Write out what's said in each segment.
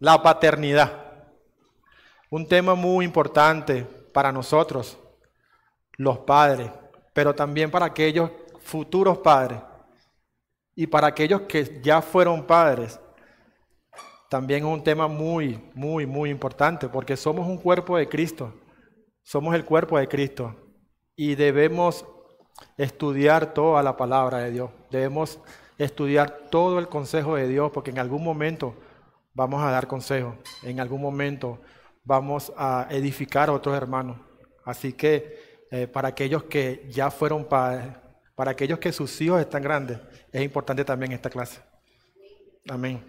la paternidad. Un tema muy importante para nosotros, los padres, pero también para aquellos futuros padres y para aquellos que ya fueron padres. También es un tema muy, muy, muy importante porque somos un cuerpo de Cristo. Somos el cuerpo de Cristo y debemos estudiar toda la palabra de Dios. Debemos estudiar todo el consejo de Dios porque en algún momento vamos a dar consejo, en algún momento vamos a edificar a otros hermanos. Así que eh, para aquellos que ya fueron padres, para aquellos que sus hijos están grandes, es importante también esta clase. Amén.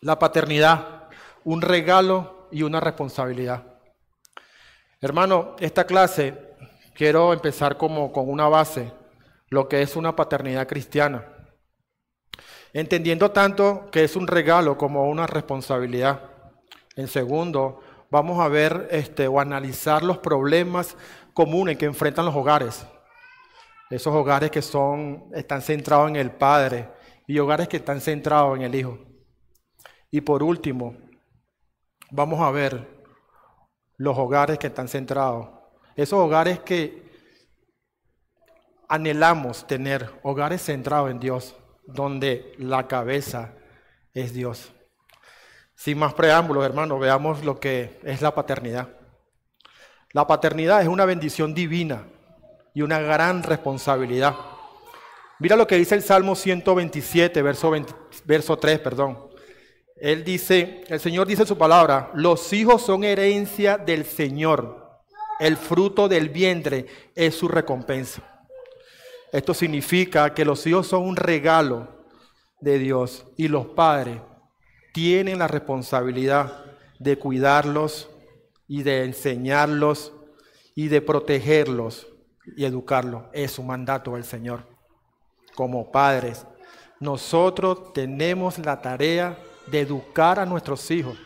La paternidad, un regalo y una responsabilidad. Hermano, esta clase quiero empezar como con una base, lo que es una paternidad cristiana entendiendo tanto que es un regalo como una responsabilidad. En segundo, vamos a ver este, o analizar los problemas comunes que enfrentan los hogares. Esos hogares que son, están centrados en el padre y hogares que están centrados en el hijo. Y por último, vamos a ver los hogares que están centrados. Esos hogares que anhelamos tener, hogares centrados en Dios donde la cabeza es Dios. Sin más preámbulos, hermanos, veamos lo que es la paternidad. La paternidad es una bendición divina y una gran responsabilidad. Mira lo que dice el Salmo 127, verso, 3, perdón. Él dice, el Señor dice su palabra, los hijos son herencia del Señor, el fruto del vientre es su recompensa. Esto significa que los hijos son un regalo de Dios y los padres tienen la responsabilidad de cuidarlos y de enseñarlos y de protegerlos y educarlos. Es un mandato del Señor. Como padres, nosotros tenemos la tarea de educar a nuestros hijos,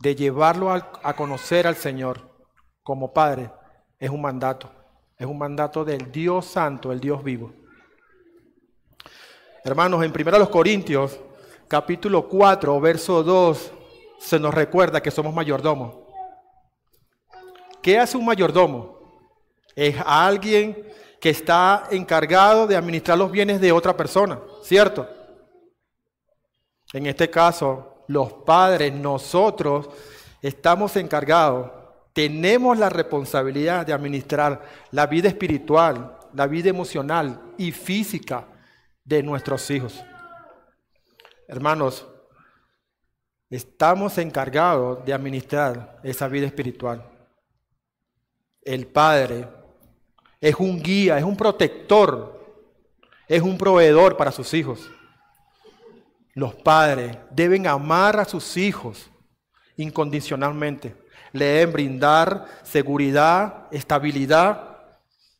de llevarlos a conocer al Señor. Como padres, es un mandato. Es un mandato del Dios Santo, el Dios vivo. Hermanos, en 1 Corintios, capítulo 4, verso 2, se nos recuerda que somos mayordomos. ¿Qué hace un mayordomo? Es alguien que está encargado de administrar los bienes de otra persona, ¿cierto? En este caso, los padres, nosotros, estamos encargados tenemos la responsabilidad de administrar la vida espiritual, la vida emocional y física de nuestros hijos. Hermanos, estamos encargados de administrar esa vida espiritual. El Padre es un guía, es un protector, es un proveedor para sus hijos. Los padres deben amar a sus hijos incondicionalmente le deben brindar seguridad, estabilidad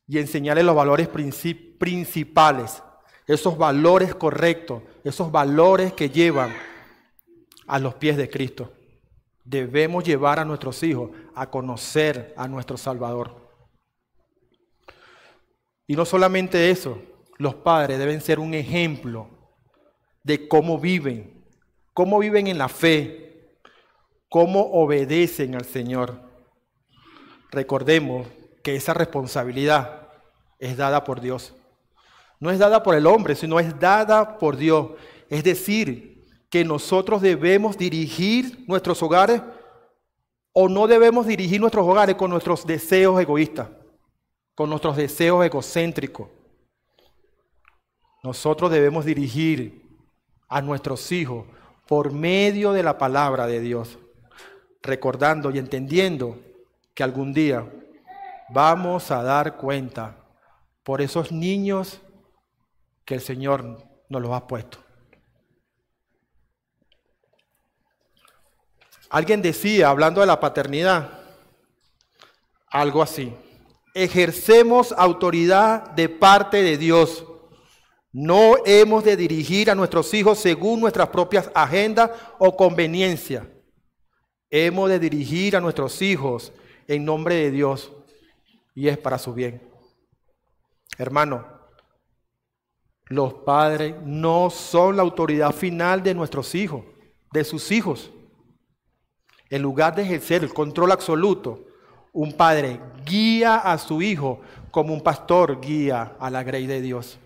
y enseñarles los valores principales, esos valores correctos, esos valores que llevan a los pies de Cristo. Debemos llevar a nuestros hijos a conocer a nuestro Salvador. Y no solamente eso, los padres deben ser un ejemplo de cómo viven, cómo viven en la fe, cómo obedecen al Señor. Recordemos que esa responsabilidad es dada por Dios. No es dada por el hombre, sino es dada por Dios. Es decir, que nosotros debemos dirigir nuestros hogares o no debemos dirigir nuestros hogares con nuestros deseos egoístas, con nuestros deseos egocéntricos. Nosotros debemos dirigir a nuestros hijos por medio de la palabra de Dios recordando y entendiendo que algún día vamos a dar cuenta por esos niños que el Señor nos los ha puesto. Alguien decía, hablando de la paternidad, algo así, ejercemos autoridad de parte de Dios. No hemos de dirigir a nuestros hijos según nuestras propias agendas o conveniencia hemos de dirigir a nuestros hijos en nombre de Dios y es para su bien. Hermano, los padres no son la autoridad final de nuestros hijos, de sus hijos. En lugar de ejercer el control absoluto, un padre guía a su hijo como un pastor guía a la grey de Dios,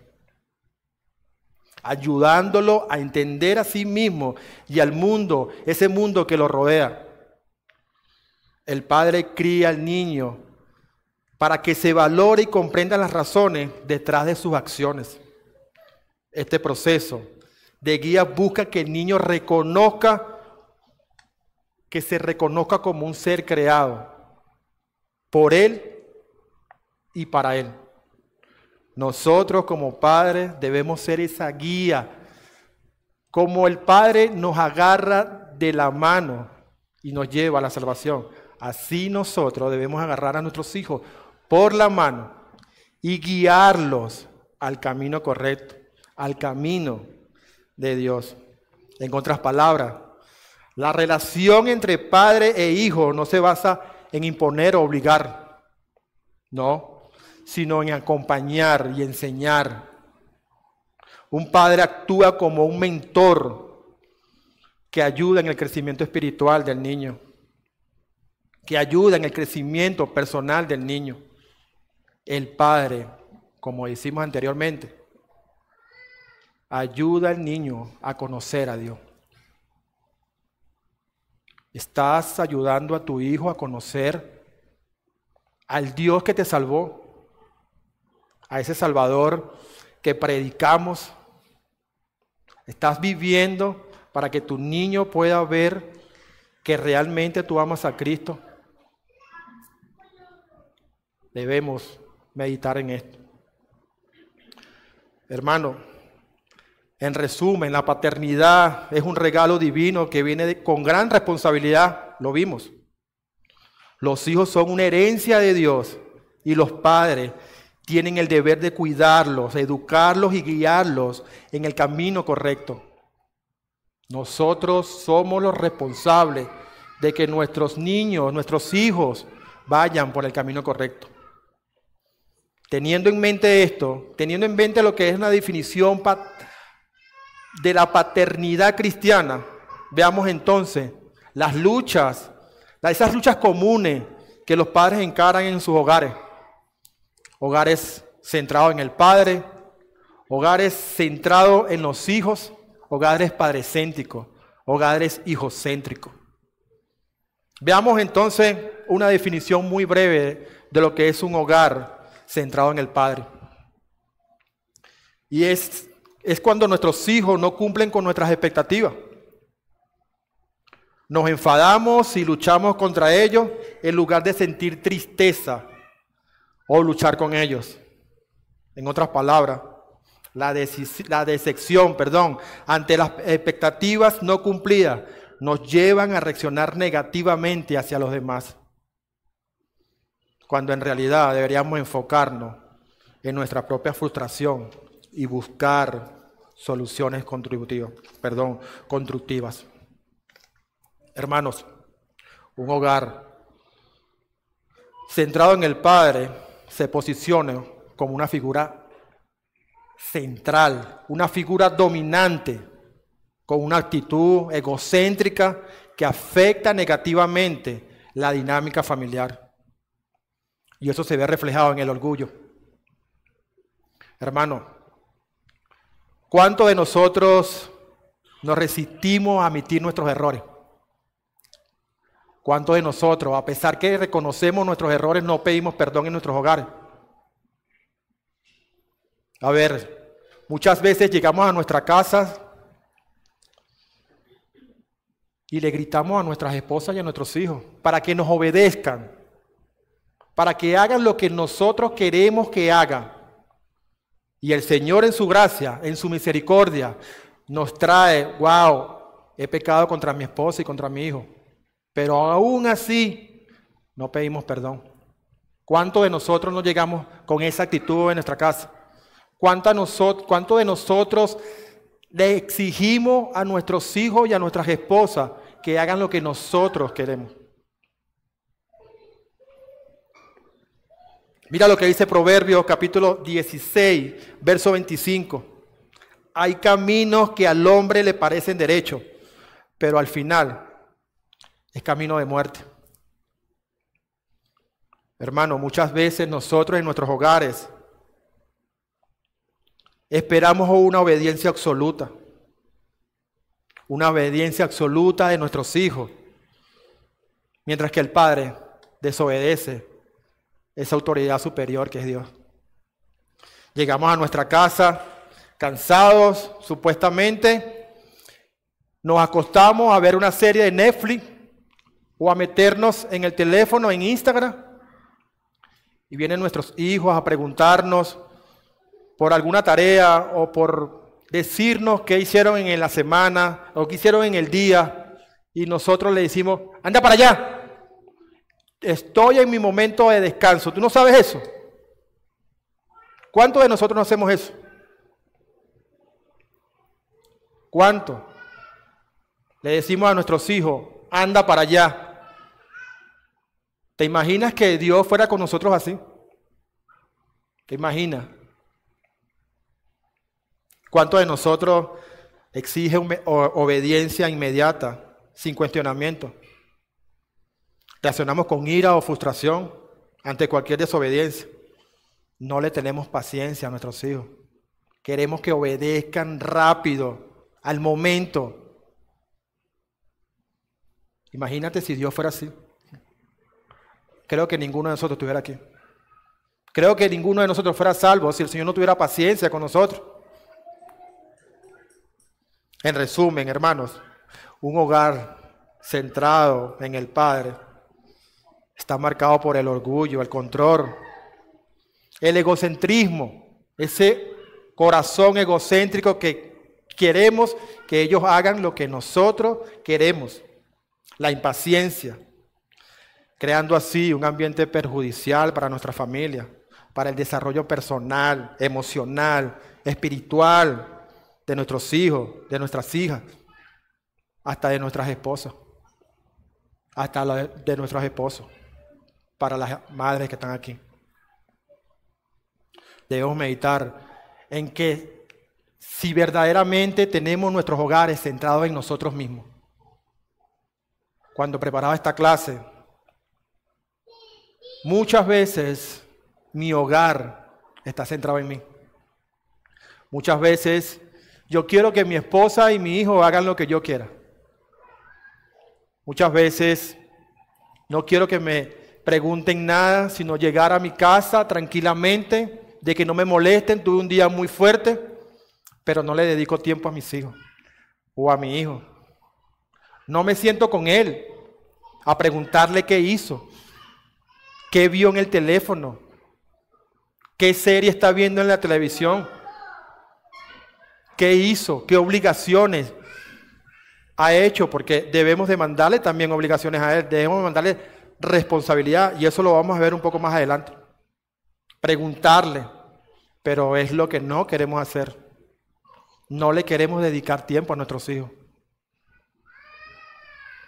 ayudándolo a entender a sí mismo y al mundo, ese mundo que lo rodea. El padre cría al niño para que se valore y comprenda las razones detrás de sus acciones. Este proceso de guía busca que el niño reconozca, que se reconozca como un ser creado por él y para él. Nosotros como padres debemos ser esa guía, como el Padre nos agarra de la mano y nos lleva a la salvación así nosotros debemos agarrar a nuestros hijos por la mano y guiarlos al camino correcto, al camino de Dios. En otras palabras, la relación entre padre e hijo no se basa en imponer o obligar, no, sino en acompañar y enseñar. Un padre actúa como un mentor que ayuda en el crecimiento espiritual del niño que ayuda en el crecimiento personal del niño. El padre, como decimos anteriormente, ayuda al niño a conocer a Dios. Estás ayudando a tu hijo a conocer al Dios que te salvó, a ese Salvador que predicamos. Estás viviendo para que tu niño pueda ver que realmente tú amas a Cristo Debemos meditar en esto. Hermano, en resumen, la paternidad es un regalo divino que viene con gran responsabilidad, lo vimos. Los hijos son una herencia de Dios y los padres tienen el deber de cuidarlos, educarlos y guiarlos en el camino correcto. Nosotros somos los responsables de que nuestros niños, nuestros hijos, vayan por el camino correcto. Teniendo en mente esto, teniendo en mente lo que es una definición de la paternidad cristiana, veamos entonces las luchas, esas luchas comunes que los padres encaran en sus hogares. Hogares centrados en el padre, hogares centrados en los hijos, hogares padrecéntricos, hogares hijocéntricos. Veamos entonces una definición muy breve de lo que es un hogar centrado en el Padre. Y es, es cuando nuestros hijos no cumplen con nuestras expectativas. Nos enfadamos y luchamos contra ellos en lugar de sentir tristeza o luchar con ellos. En otras palabras, la, la decepción, perdón, ante las expectativas no cumplidas nos llevan a reaccionar negativamente hacia los demás cuando en realidad deberíamos enfocarnos en nuestra propia frustración y buscar soluciones contributivas, perdón, constructivas. Hermanos, un hogar centrado en el Padre se posiciona como una figura central, una figura dominante, con una actitud egocéntrica que afecta negativamente la dinámica familiar. Y eso se ve reflejado en el orgullo. Hermano, ¿cuántos de nosotros nos resistimos a admitir nuestros errores? ¿Cuántos de nosotros, a pesar que reconocemos nuestros errores, no pedimos perdón en nuestros hogares? A ver, muchas veces llegamos a nuestra casa y le gritamos a nuestras esposas y a nuestros hijos para que nos obedezcan para que hagan lo que nosotros queremos que haga. Y el Señor en su gracia, en su misericordia, nos trae, wow, he pecado contra mi esposa y contra mi hijo. Pero aún así, no pedimos perdón. ¿Cuántos de nosotros no llegamos con esa actitud en nuestra casa? ¿Cuántos de nosotros le exigimos a nuestros hijos y a nuestras esposas que hagan lo que nosotros queremos? Mira lo que dice Proverbios capítulo 16, verso 25. Hay caminos que al hombre le parecen derecho, pero al final es camino de muerte. Hermano, muchas veces nosotros en nuestros hogares esperamos una obediencia absoluta, una obediencia absoluta de nuestros hijos, mientras que el padre desobedece esa autoridad superior que es Dios. Llegamos a nuestra casa cansados, supuestamente, nos acostamos a ver una serie de Netflix o a meternos en el teléfono, en Instagram, y vienen nuestros hijos a preguntarnos por alguna tarea o por decirnos qué hicieron en la semana o qué hicieron en el día, y nosotros le decimos, anda para allá, Estoy en mi momento de descanso. ¿Tú no sabes eso? ¿Cuántos de nosotros no hacemos eso? ¿Cuánto? Le decimos a nuestros hijos, anda para allá. ¿Te imaginas que Dios fuera con nosotros así? ¿Te imaginas? ¿Cuántos de nosotros exige obediencia inmediata, sin cuestionamiento? Reaccionamos con ira o frustración ante cualquier desobediencia. No le tenemos paciencia a nuestros hijos. Queremos que obedezcan rápido, al momento. Imagínate si Dios fuera así. Creo que ninguno de nosotros estuviera aquí. Creo que ninguno de nosotros fuera salvo si el Señor no tuviera paciencia con nosotros. En resumen, hermanos, un hogar centrado en el Padre está marcado por el orgullo, el control, el egocentrismo, ese corazón egocéntrico que queremos que ellos hagan lo que nosotros queremos, la impaciencia, creando así un ambiente perjudicial para nuestra familia, para el desarrollo personal, emocional, espiritual de nuestros hijos, de nuestras hijas, hasta de nuestras esposas, hasta de nuestros esposos para las madres que están aquí. Debemos meditar en que si verdaderamente tenemos nuestros hogares centrados en nosotros mismos. Cuando preparaba esta clase, muchas veces mi hogar está centrado en mí. Muchas veces yo quiero que mi esposa y mi hijo hagan lo que yo quiera. Muchas veces no quiero que me pregunten nada, sino llegar a mi casa tranquilamente, de que no me molesten, tuve un día muy fuerte, pero no le dedico tiempo a mis hijos o a mi hijo. No me siento con él a preguntarle qué hizo, qué vio en el teléfono, qué serie está viendo en la televisión, qué hizo, qué obligaciones ha hecho, porque debemos demandarle también obligaciones a él, debemos mandarle responsabilidad y eso lo vamos a ver un poco más adelante. Preguntarle, pero es lo que no queremos hacer. No le queremos dedicar tiempo a nuestros hijos,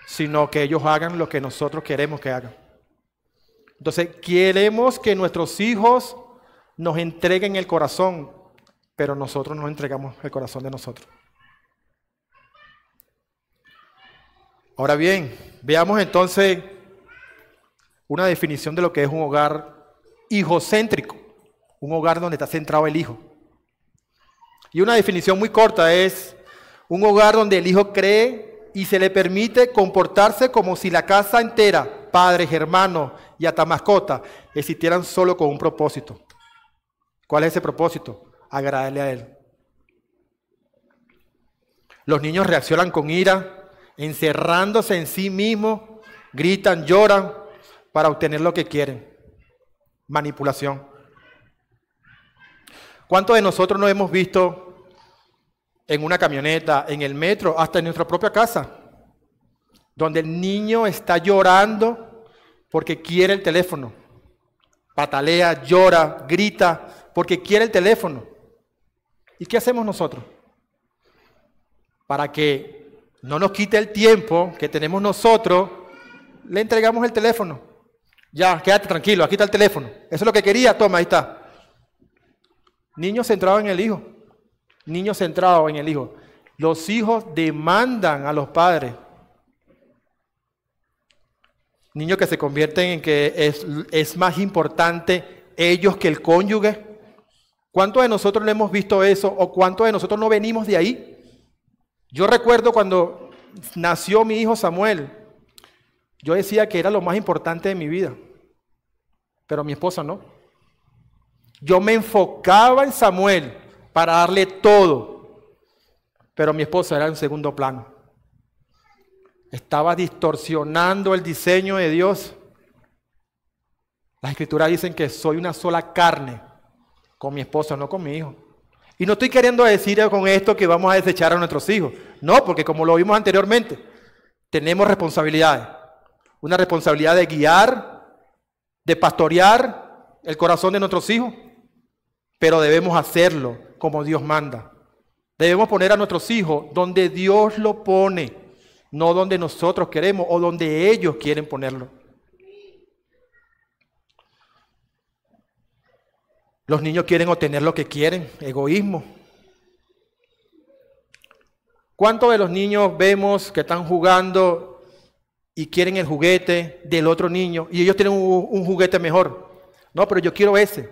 sino que ellos hagan lo que nosotros queremos que hagan. Entonces, queremos que nuestros hijos nos entreguen el corazón, pero nosotros no entregamos el corazón de nosotros. Ahora bien, veamos entonces una definición de lo que es un hogar hijocéntrico, un hogar donde está centrado el hijo. Y una definición muy corta es un hogar donde el hijo cree y se le permite comportarse como si la casa entera, padres, hermanos y hasta mascota, existieran solo con un propósito. ¿Cuál es ese propósito? Agradarle a él. Los niños reaccionan con ira, encerrándose en sí mismos, gritan, lloran, para obtener lo que quieren. Manipulación. ¿Cuántos de nosotros nos hemos visto en una camioneta, en el metro, hasta en nuestra propia casa, donde el niño está llorando porque quiere el teléfono? Patalea, llora, grita porque quiere el teléfono. ¿Y qué hacemos nosotros? Para que no nos quite el tiempo que tenemos nosotros, le entregamos el teléfono. Ya, quédate tranquilo, aquí está el teléfono. Eso es lo que quería, toma, ahí está. Niño centrado en el hijo. Niño centrado en el hijo. Los hijos demandan a los padres. Niños que se convierten en que es, más importante ellos que el cónyuge. ¿Cuántos de nosotros no hemos visto eso o cuántos de nosotros no venimos de ahí? Yo recuerdo cuando nació mi hijo Samuel, yo decía que era lo más importante de mi vida, pero mi esposa no. Yo me enfocaba en Samuel para darle todo, pero mi esposa era en segundo plano. Estaba distorsionando el diseño de Dios. Las escrituras dicen que soy una sola carne con mi esposa, no con mi hijo. Y no estoy queriendo decir con esto que vamos a desechar a nuestros hijos. No, porque como lo vimos anteriormente, tenemos responsabilidades una responsabilidad de guiar, de pastorear el corazón de nuestros hijos, pero debemos hacerlo como Dios manda. Debemos poner a nuestros hijos donde Dios lo pone, no donde nosotros queremos o donde ellos quieren ponerlo. Los niños quieren obtener lo que quieren, egoísmo. ¿Cuántos de los niños vemos que están jugando y quieren el juguete del otro niño y ellos tienen un, juguete mejor. No, pero yo quiero ese.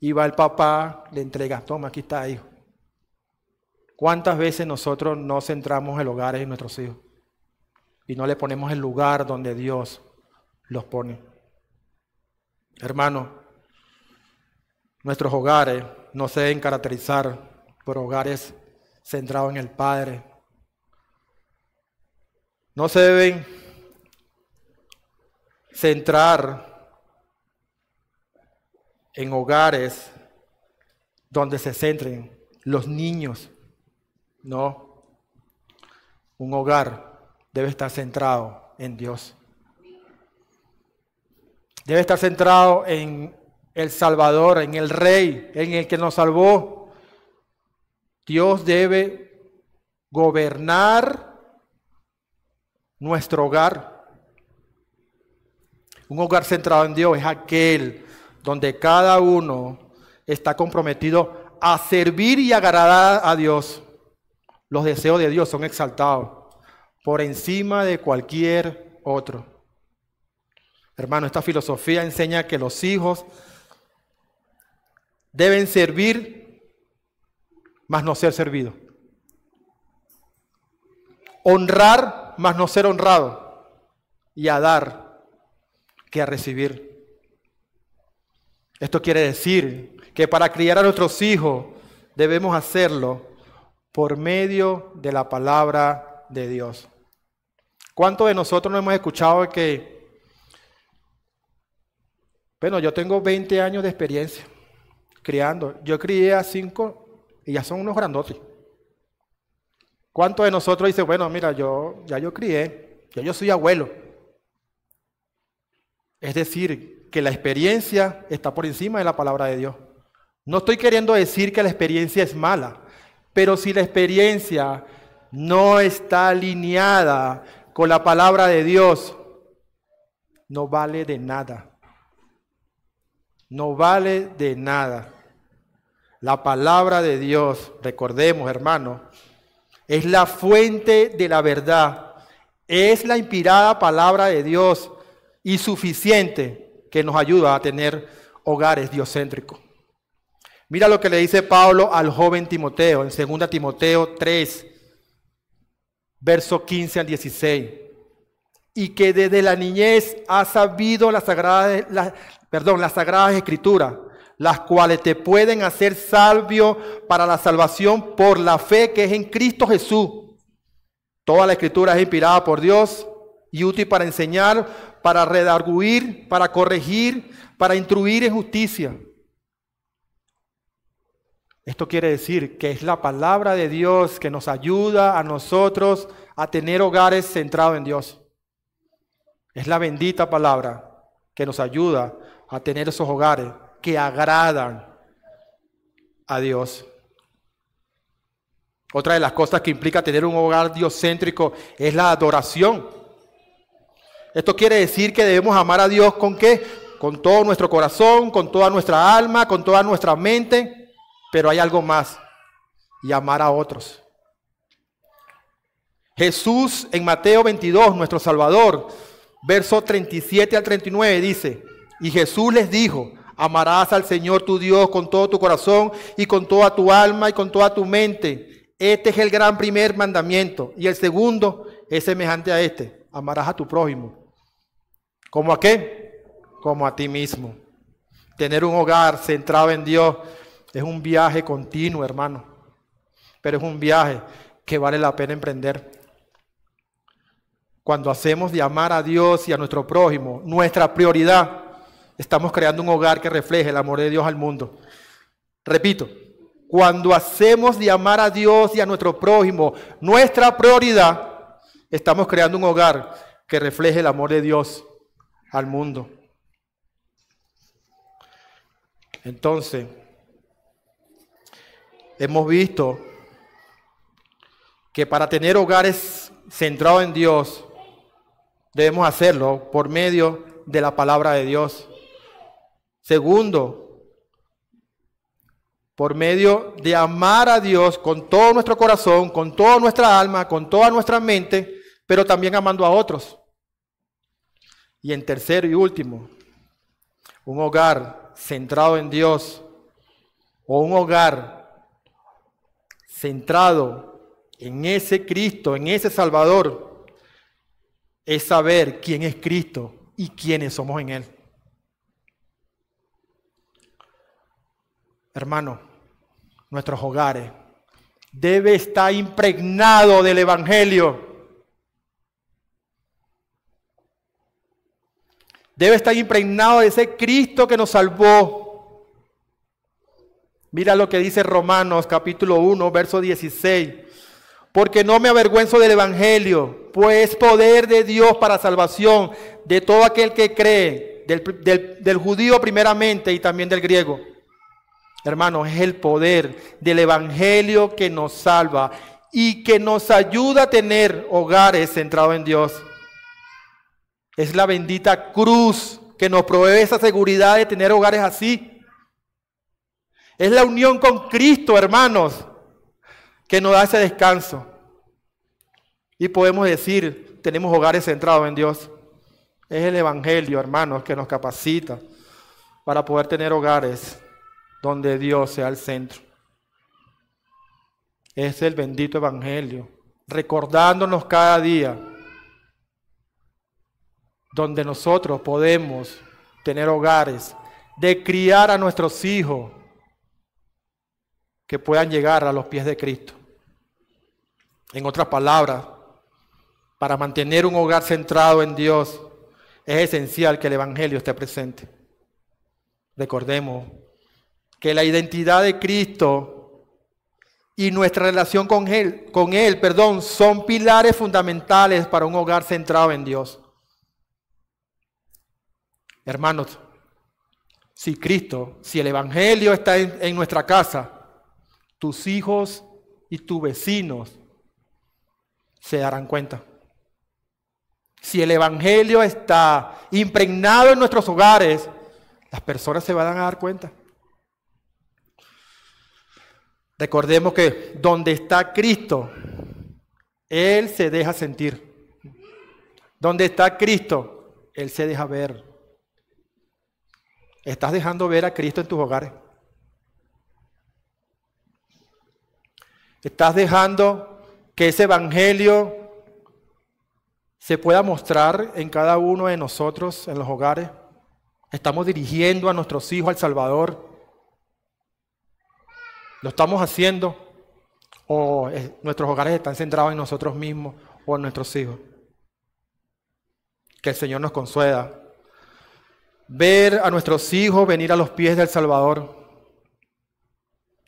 Y va el papá, le entrega, toma, aquí está, hijo. ¿Cuántas veces nosotros no centramos el hogar en nuestros hijos? Y no le ponemos el lugar donde Dios los pone. Hermano, nuestros hogares no se deben caracterizar por hogares centrados en el Padre. No se deben centrar en hogares donde se centren los niños. No, un hogar debe estar centrado en Dios. Debe estar centrado en el Salvador, en el Rey, en el que nos salvó. Dios debe gobernar nuestro hogar. Un hogar centrado en Dios es aquel donde cada uno está comprometido a servir y agradar a Dios. Los deseos de Dios son exaltados por encima de cualquier otro. Hermano, esta filosofía enseña que los hijos deben servir, más no ser servido. Honrar, más no ser honrado. Y a dar, que a recibir. Esto quiere decir que para criar a nuestros hijos debemos hacerlo por medio de la palabra de Dios. ¿Cuántos de nosotros no hemos escuchado que, bueno, yo tengo 20 años de experiencia criando. Yo crié a cinco y ya son unos grandotes. ¿Cuántos de nosotros dice, bueno, mira, yo ya yo crié, ya yo soy abuelo? Es decir, que la experiencia está por encima de la palabra de Dios. No estoy queriendo decir que la experiencia es mala, pero si la experiencia no está alineada con la palabra de Dios, no vale de nada. No vale de nada. La palabra de Dios, recordemos hermano, es la fuente de la verdad. Es la inspirada palabra de Dios y suficiente que nos ayuda a tener hogares diocéntricos. Mira lo que le dice Pablo al joven Timoteo en 2 Timoteo 3, verso 15 al 16. Y que desde la niñez ha sabido las sagradas, perdón, las sagradas escrituras, las cuales te pueden hacer salvio para la salvación por la fe que es en Cristo Jesús. Toda la escritura es inspirada por Dios y útil para enseñar, para redarguir, para corregir, para instruir en justicia. Esto quiere decir que es la palabra de Dios que nos ayuda a nosotros a tener hogares centrados en Dios. Es la bendita palabra que nos ayuda a tener esos hogares que agradan a Dios. Otra de las cosas que implica tener un hogar diocéntrico es la adoración. Esto quiere decir que debemos amar a Dios con qué? Con todo nuestro corazón, con toda nuestra alma, con toda nuestra mente, pero hay algo más, y amar a otros. Jesús en Mateo 22, nuestro Salvador, verso 37 al 39 dice, y Jesús les dijo, amarás al Señor tu Dios con todo tu corazón y con toda tu alma y con toda tu mente. Este es el gran primer mandamiento. Y el segundo es semejante a este, amarás a tu prójimo ¿Cómo a qué? Como a ti mismo. Tener un hogar centrado en Dios es un viaje continuo, hermano. Pero es un viaje que vale la pena emprender. Cuando hacemos de amar a Dios y a nuestro prójimo nuestra prioridad, estamos creando un hogar que refleje el amor de Dios al mundo. Repito, cuando hacemos de amar a Dios y a nuestro prójimo nuestra prioridad, estamos creando un hogar que refleje el amor de Dios al mundo. Entonces, hemos visto que para tener hogares centrados en Dios, debemos hacerlo por medio de la palabra de Dios. Segundo, por medio de amar a Dios con todo nuestro corazón, con toda nuestra alma, con toda nuestra mente, pero también amando a otros. Y en tercero y último, un hogar centrado en Dios o un hogar centrado en ese Cristo, en ese Salvador, es saber quién es Cristo y quiénes somos en Él. Hermano, nuestros hogares debe estar impregnado del Evangelio. debe estar impregnado de ese Cristo que nos salvó. Mira lo que dice Romanos capítulo 1, verso 16. Porque no me avergüenzo del Evangelio, pues poder de Dios para salvación de todo aquel que cree, del, judío primeramente y también del griego. Hermanos, es el poder del Evangelio que nos salva y que nos ayuda a tener hogares centrados en Dios. Es la bendita cruz que nos provee esa seguridad de tener hogares así. Es la unión con Cristo, hermanos, que nos da ese descanso. Y podemos decir, tenemos hogares centrados en Dios. Es el Evangelio, hermanos, que nos capacita para poder tener hogares donde Dios sea el centro. Es el bendito Evangelio, recordándonos cada día donde nosotros podemos tener hogares, de criar a nuestros hijos que puedan llegar a los pies de Cristo. En otras palabras, para mantener un hogar centrado en Dios, es esencial que el Evangelio esté presente. Recordemos que la identidad de Cristo y nuestra relación con Él, con él perdón, son pilares fundamentales para un hogar centrado en Dios. Hermanos, si Cristo, si el Evangelio está en, nuestra casa, tus hijos y tus vecinos se darán cuenta. Si el Evangelio está impregnado en nuestros hogares, las personas se van a dar cuenta. Recordemos que donde está Cristo, Él se deja sentir. Donde está Cristo, Él se deja ver. Estás dejando ver a Cristo en tus hogares. Estás dejando que ese evangelio se pueda mostrar en cada uno de nosotros, en los hogares. Estamos dirigiendo a nuestros hijos al Salvador. Lo estamos haciendo. O nuestros hogares están centrados en nosotros mismos o en nuestros hijos. Que el Señor nos consueda ver a nuestros hijos venir a los pies del Salvador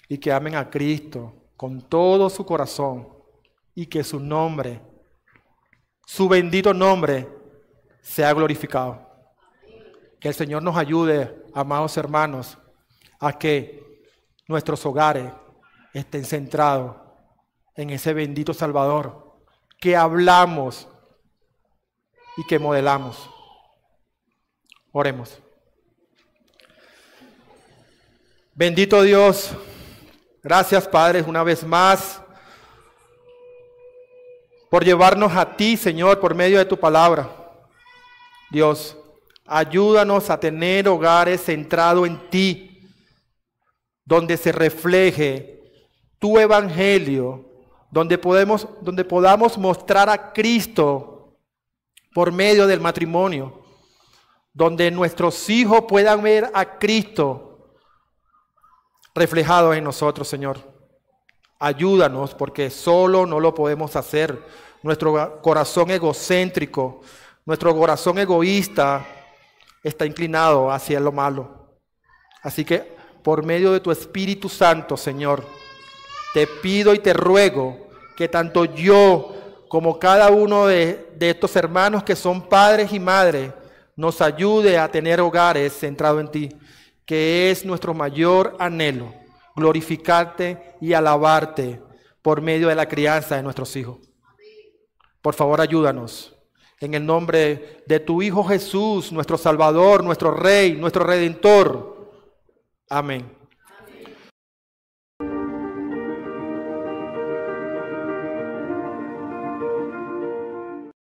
y que amen a Cristo con todo su corazón y que su nombre, su bendito nombre, sea glorificado. Que el Señor nos ayude, amados hermanos, a que nuestros hogares estén centrados en ese bendito Salvador que hablamos y que modelamos. Oremos. Bendito Dios, gracias Padre una vez más por llevarnos a ti, Señor, por medio de tu palabra. Dios, ayúdanos a tener hogares centrados en ti, donde se refleje tu evangelio, donde, podemos, donde podamos mostrar a Cristo por medio del matrimonio donde nuestros hijos puedan ver a Cristo reflejado en nosotros, Señor. Ayúdanos porque solo no lo podemos hacer. Nuestro corazón egocéntrico, nuestro corazón egoísta está inclinado hacia lo malo. Así que por medio de tu Espíritu Santo, Señor, te pido y te ruego que tanto yo como cada uno de, de estos hermanos que son padres y madres, nos ayude a tener hogares centrados en ti, que es nuestro mayor anhelo, glorificarte y alabarte por medio de la crianza de nuestros hijos. Por favor, ayúdanos. En el nombre de tu Hijo Jesús, nuestro Salvador, nuestro Rey, nuestro Redentor. Amén.